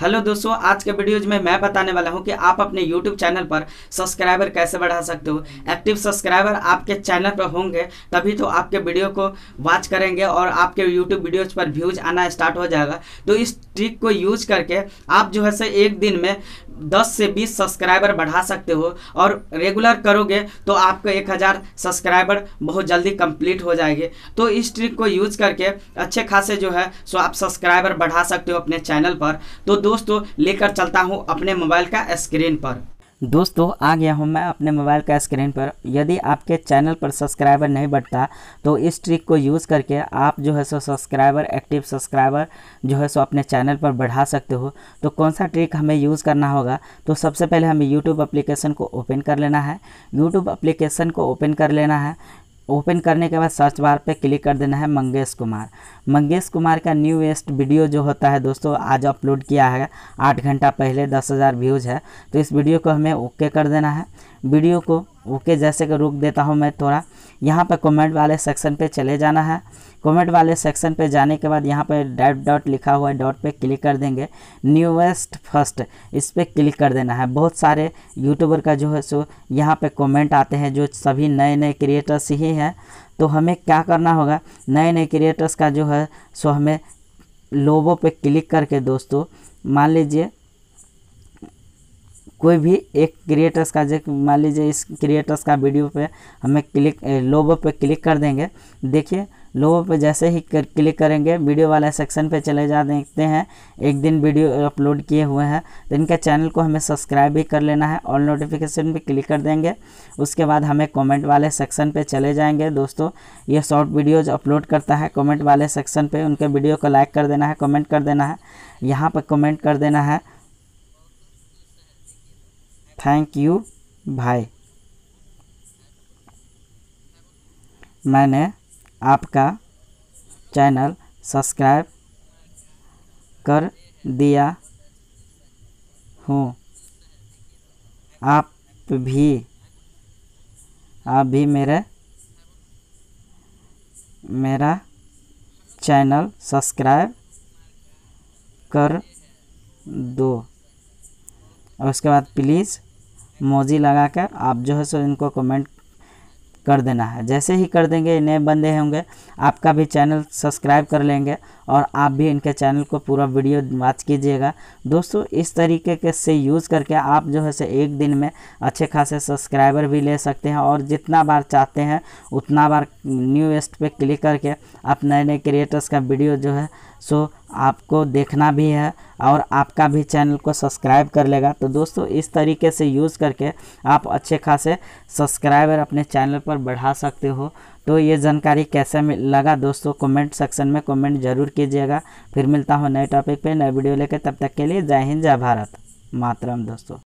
hello दोस्तों आज के वीडियोज में मैं बताने वाला हूं कि आप अपने यूट्यूब चैनल पर सब्सक्राइबर कैसे बढ़ा सकते हो एक्टिव सब्सक्राइबर आपके चैनल पर होंगे तभी तो आपके वीडियो को वॉच करेंगे और आपके यूट्यूब वीडियोज पर व्यूज आना स्टार्ट हो जाएगा तो इस ट्रिक को यूज करके आप जो है से एक दिन में 10 से 20 सब्सक्राइबर बढ़ा सकते हो और रेगुलर करोगे तो आपका 1000 सब्सक्राइबर बहुत जल्दी कंप्लीट हो जाएंगे तो इस ट्रिक को यूज करके अच्छे खासे जो है सो आप सब्सक्राइबर बढ़ा सकते हो अपने चैनल पर तो दोस्तों लेकर चलता हूँ अपने मोबाइल का स्क्रीन पर दोस्तों आ गया हूँ मैं अपने मोबाइल का स्क्रीन पर यदि आपके चैनल पर सब्सक्राइबर नहीं बढ़ता तो इस ट्रिक को यूज़ करके आप जो है सो सब्सक्राइबर एक्टिव सब्सक्राइबर जो है सो अपने चैनल पर बढ़ा सकते हो तो कौन सा ट्रिक हमें यूज़ करना होगा तो सबसे पहले हमें यूट्यूब अप्लीकेशन को ओपन कर लेना है यूट्यूब अप्लीकेशन को ओपन कर लेना है ओपन करने के बाद सर्च बार पे क्लिक कर देना है मंगेश कुमार मंगेश कुमार का न्यूएस्ट वीडियो जो होता है दोस्तों आज अपलोड किया है आठ घंटा पहले दस हज़ार व्यूज़ है तो इस वीडियो को हमें ओके कर देना है वीडियो को ओके जैसे कि रोक देता हूँ मैं थोड़ा यहाँ पर कमेंट वाले सेक्शन पे चले जाना है कमेंट वाले सेक्शन पे जाने के बाद यहाँ पे डेट डॉट लिखा हुआ है डॉट पे क्लिक कर देंगे न्यूएस्ट फर्स्ट इस पर क्लिक कर देना है बहुत सारे यूट्यूबर का जो है सो यहाँ पे कमेंट आते हैं जो सभी नए नए क्रिएटर्स ही हैं तो हमें क्या करना होगा नए नए क्रिएटर्स का जो है सो हमें लोगों पे क्लिक करके दोस्तों मान लीजिए कोई भी एक क्रिएटर्स का जो मान लीजिए इस क्रिएटर्स का वीडियो पे हमें क्लिक लोगो पे क्लिक कर देंगे देखिए लोगो पे जैसे ही कर, क्लिक करेंगे वीडियो वाला सेक्शन पे चले जा देखते हैं एक दिन वीडियो अपलोड किए हुए हैं तो इनके चैनल को हमें सब्सक्राइब भी कर लेना है ऑल नोटिफिकेशन भी क्लिक कर देंगे उसके बाद हमें कमेंट वाले सेक्शन पे चले जाएंगे दोस्तों ये शॉर्ट वीडियोज अपलोड करता है कॉमेंट वाले सेक्शन पर उनके वीडियो को लाइक कर देना है कॉमेंट कर देना है यहाँ पर कॉमेंट कर देना है थैंक यू भाई मैंने आपका चैनल सब्सक्राइब कर दिया हूँ आप भी आप भी मेरे मेरा चैनल सब्सक्राइब कर दो और उसके बाद प्लीज़ मोजी लगा कर आप जो है सो इनको कमेंट कर देना है जैसे ही कर देंगे नए बंदे होंगे आपका भी चैनल सब्सक्राइब कर लेंगे और आप भी इनके चैनल को पूरा वीडियो वॉच कीजिएगा दोस्तों इस तरीके के से यूज़ करके आप जो है से एक दिन में अच्छे खासे सब्सक्राइबर भी ले सकते हैं और जितना बार चाहते हैं उतना बार न्यूएस्ट पे क्लिक करके आप नए नए क्रिएटर्स का वीडियो जो है सो आपको देखना भी है और आपका भी चैनल को सब्सक्राइब कर लेगा तो दोस्तों इस तरीके से यूज़ करके आप अच्छे खासे सब्सक्राइबर अपने चैनल पर बढ़ा सकते हो तो ये जानकारी कैसे लगा दोस्तों कमेंट सेक्शन में कमेंट ज़रूर कीजिएगा फिर मिलता हूँ नए टॉपिक पे नए वीडियो लेकर तब तक के लिए जय हिंद जय भारत मातरम दोस्तों